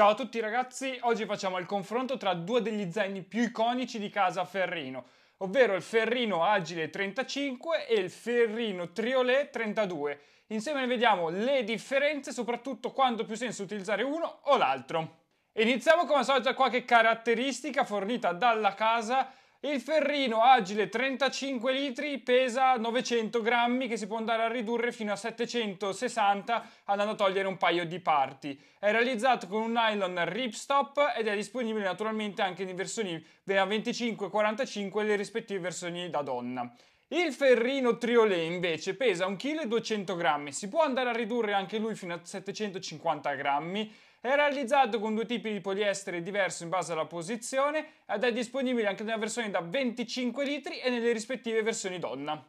Ciao a tutti ragazzi, oggi facciamo il confronto tra due degli zaini più iconici di casa Ferrino, ovvero il Ferrino Agile 35 e il Ferrino Triolet 32. Insieme vediamo le differenze, soprattutto quando ha più senso utilizzare uno o l'altro. Iniziamo come al solito qualche caratteristica fornita dalla casa il ferrino agile 35 litri pesa 900 grammi che si può andare a ridurre fino a 760 andando a togliere un paio di parti. È realizzato con un nylon ripstop ed è disponibile naturalmente anche in versioni da 25 45 e le rispettive versioni da donna. Il ferrino triolet invece pesa 1,2 kg, si può andare a ridurre anche lui fino a 750 grammi, è realizzato con due tipi di poliestere diverso in base alla posizione ed è disponibile anche nella versione da 25 litri e nelle rispettive versioni donna.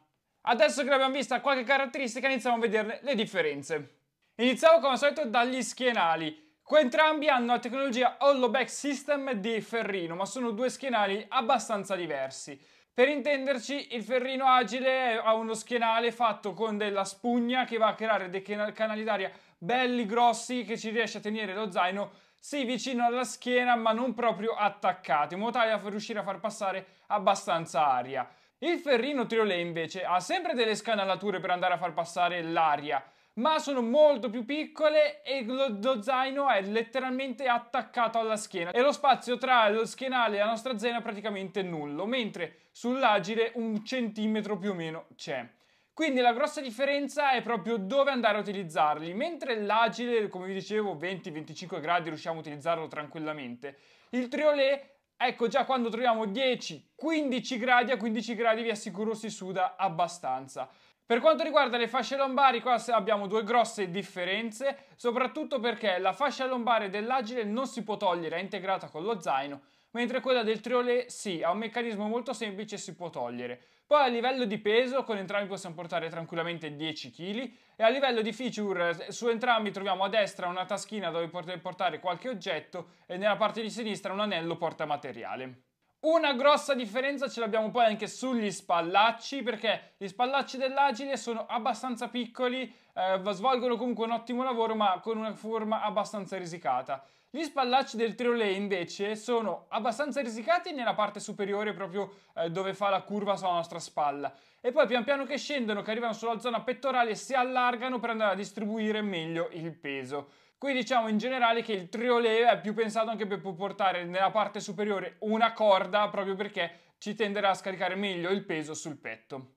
Adesso che l'abbiamo vista qualche caratteristica iniziamo a vederne le differenze. Iniziamo come al solito dagli schienali. Entrambi hanno la tecnologia Hollowback System di Ferrino, ma sono due schienali abbastanza diversi. Per intenderci, il ferrino agile ha uno schienale fatto con della spugna che va a creare dei canali d'aria belli grossi che ci riesce a tenere lo zaino sì vicino alla schiena ma non proprio attaccato in modo tale da riuscire a far passare abbastanza aria. Il ferrino triolet invece ha sempre delle scanalature per andare a far passare l'aria, ma sono molto più piccole e lo, lo, zaino è letteralmente attaccato alla schiena e lo spazio tra lo schienale e la nostra zena è praticamente nullo, mentre sull'agile un centimetro più o meno c'è. Quindi la grossa differenza è proprio dove andare a utilizzarli, mentre l'agile, come vi dicevo, 20-25 gradi riusciamo a utilizzarlo tranquillamente. Il triolet Ecco, già quando troviamo 10-15 gradi, a 15 gradi vi assicuro si suda abbastanza. Per quanto riguarda le fasce lombari, qua abbiamo due grosse differenze, soprattutto perché la fascia lombare dell'agile non si può togliere, è integrata con lo zaino, mentre quella del triolet sì, ha un meccanismo molto semplice e si può togliere. Poi a livello di peso, con entrambi possiamo portare tranquillamente 10 kg, e a livello di feature, su entrambi troviamo a destra una taschina dove poter portare qualche oggetto, e nella parte di sinistra un anello portamateriale. Una grossa differenza ce l'abbiamo poi anche sugli spallacci, perché gli spallacci dell'agile sono abbastanza piccoli, eh, svolgono comunque un ottimo lavoro, ma con una forma abbastanza risicata. Gli spallacci del triolet invece sono abbastanza risicati nella parte superiore proprio eh, dove fa la curva sulla nostra spalla e poi pian piano che scendono, che arrivano sulla zona pettorale si allargano per andare a distribuire meglio il peso. Qui diciamo in generale che il triolet è più pensato anche per portare nella parte superiore una corda proprio perché ci tenderà a scaricare meglio il peso sul petto.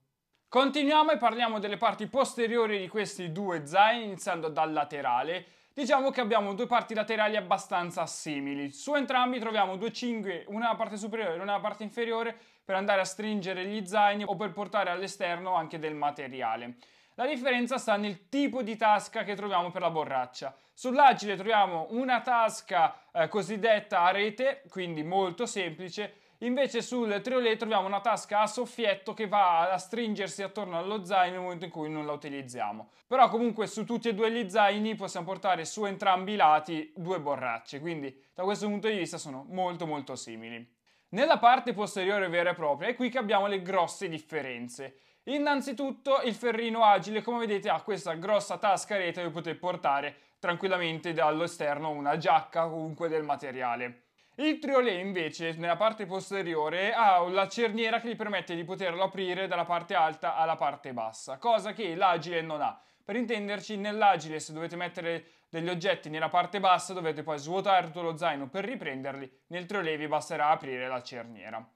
Continuiamo e parliamo delle parti posteriori di questi due zaini iniziando dal laterale. Diciamo che abbiamo due parti laterali abbastanza simili. Su entrambi troviamo due cinghie, una nella parte superiore e una nella parte inferiore per andare a stringere gli zaini o per portare all'esterno anche del materiale. La differenza sta nel tipo di tasca che troviamo per la borraccia. Sull'agile troviamo una tasca eh, cosiddetta a rete, quindi molto semplice, Invece sul triolet troviamo una tasca a soffietto che va a stringersi attorno allo zaino nel momento in cui non la utilizziamo. Però comunque su tutti e due gli zaini possiamo portare su entrambi i lati due borracce, quindi da questo punto di vista sono molto molto simili. Nella parte posteriore vera e propria è qui che abbiamo le grosse differenze. Innanzitutto il ferrino agile, come vedete, ha questa grossa tasca rete che potete portare tranquillamente dall'esterno una giacca o comunque del materiale. Il triolet invece nella parte posteriore ha la cerniera che gli permette di poterlo aprire dalla parte alta alla parte bassa, cosa che l'agile non ha. Per intenderci, nell'agile se dovete mettere degli oggetti nella parte bassa dovete poi svuotare tutto lo zaino per riprenderli, nel triolet vi basterà aprire la cerniera.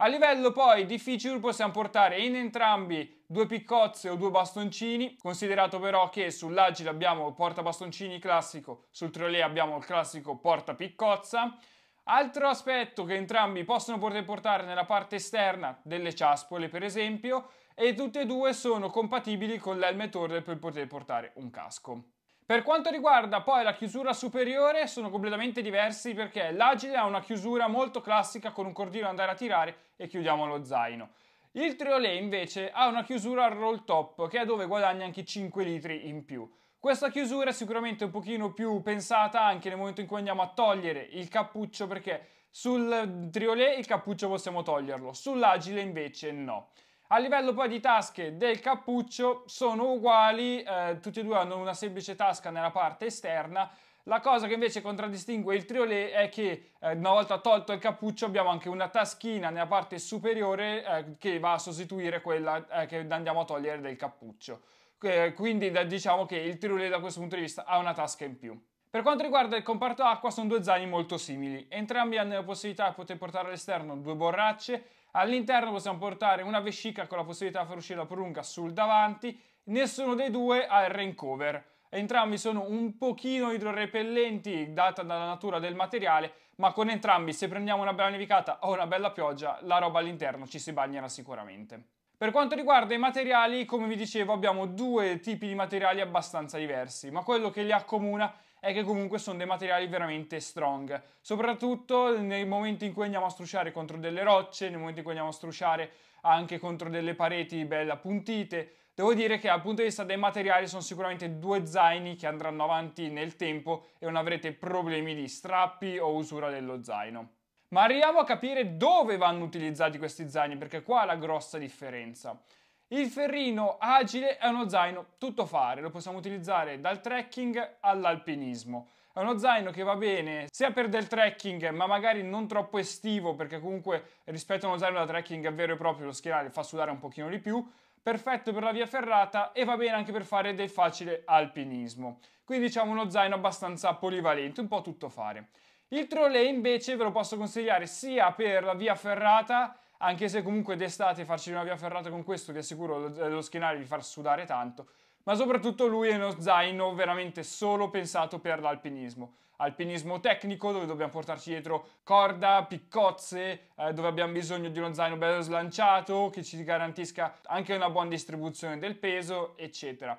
A livello poi di feature possiamo portare in entrambi due piccozze o due bastoncini, considerato però che sull'Agile abbiamo il porta bastoncini classico, sul Triolet abbiamo il classico porta piccozza. Altro aspetto che entrambi possono poter portare nella parte esterna delle ciaspole per esempio e tutte e due sono compatibili con l'Helmet Order per poter portare un casco. Per quanto riguarda poi la chiusura superiore sono completamente diversi perché l'agile ha una chiusura molto classica con un cordino andare a tirare e chiudiamo lo zaino. Il triolet invece ha una chiusura al roll top che è dove guadagna anche 5 litri in più. Questa chiusura è sicuramente un pochino più pensata anche nel momento in cui andiamo a togliere il cappuccio perché sul triolet il cappuccio possiamo toglierlo, sull'agile invece no. A livello poi di tasche del cappuccio sono uguali, eh, tutti e due hanno una semplice tasca nella parte esterna, la cosa che invece contraddistingue il triolet è che eh, una volta tolto il cappuccio abbiamo anche una taschina nella parte superiore eh, che va a sostituire quella eh, che andiamo a togliere del cappuccio. Eh, quindi diciamo che il triolet da questo punto di vista ha una tasca in più. Per quanto riguarda il comparto acqua sono due zaini molto simili, entrambi hanno la possibilità di poter portare all'esterno due borracce All'interno possiamo portare una vescica con la possibilità di far uscire la prunga sul davanti, nessuno dei due ha il rain cover. Entrambi sono un pochino idrorepellenti, data dalla natura del materiale, ma con entrambi, se prendiamo una bella nevicata o una bella pioggia, la roba all'interno ci si bagnerà sicuramente. Per quanto riguarda i materiali, come vi dicevo, abbiamo due tipi di materiali abbastanza diversi, ma quello che li accomuna è che comunque sono dei materiali veramente strong, soprattutto nei momenti in cui andiamo a strusciare contro delle rocce, nei momenti in cui andiamo a strusciare anche contro delle pareti bella appuntite. Devo dire che dal punto di vista dei materiali sono sicuramente due zaini che andranno avanti nel tempo e non avrete problemi di strappi o usura dello zaino. Ma arriviamo a capire dove vanno utilizzati questi zaini, perché qua è la grossa differenza. Il ferrino agile è uno zaino tuttofare, lo possiamo utilizzare dal trekking all'alpinismo. È uno zaino che va bene sia per del trekking, ma magari non troppo estivo, perché comunque rispetto a uno zaino da trekking vero e proprio lo schienale fa sudare un pochino di più, perfetto per la via ferrata e va bene anche per fare del facile alpinismo. Quindi diciamo uno zaino abbastanza polivalente, un po' tuttofare. Il trolley invece ve lo posso consigliare sia per la via ferrata, anche se comunque d'estate farci una via ferrata con questo vi assicuro eh, lo, schienale vi far sudare tanto, ma soprattutto lui è uno zaino veramente solo pensato per l'alpinismo. Alpinismo tecnico dove dobbiamo portarci dietro corda, piccozze, eh, dove abbiamo bisogno di uno zaino bello slanciato che ci garantisca anche una buona distribuzione del peso, eccetera.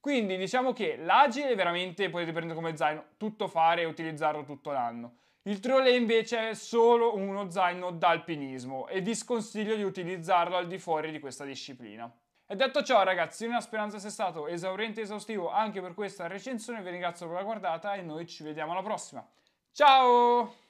Quindi diciamo che l'agile veramente potete prendere come zaino, tutto fare e utilizzarlo tutto l'anno. Il trolley invece è solo uno zaino d'alpinismo e vi sconsiglio di utilizzarlo al di fuori di questa disciplina. E detto ciò ragazzi, una speranza sia stato esauriente e esaustivo anche per questa recensione, vi ringrazio per la guardata e noi ci vediamo alla prossima. Ciao!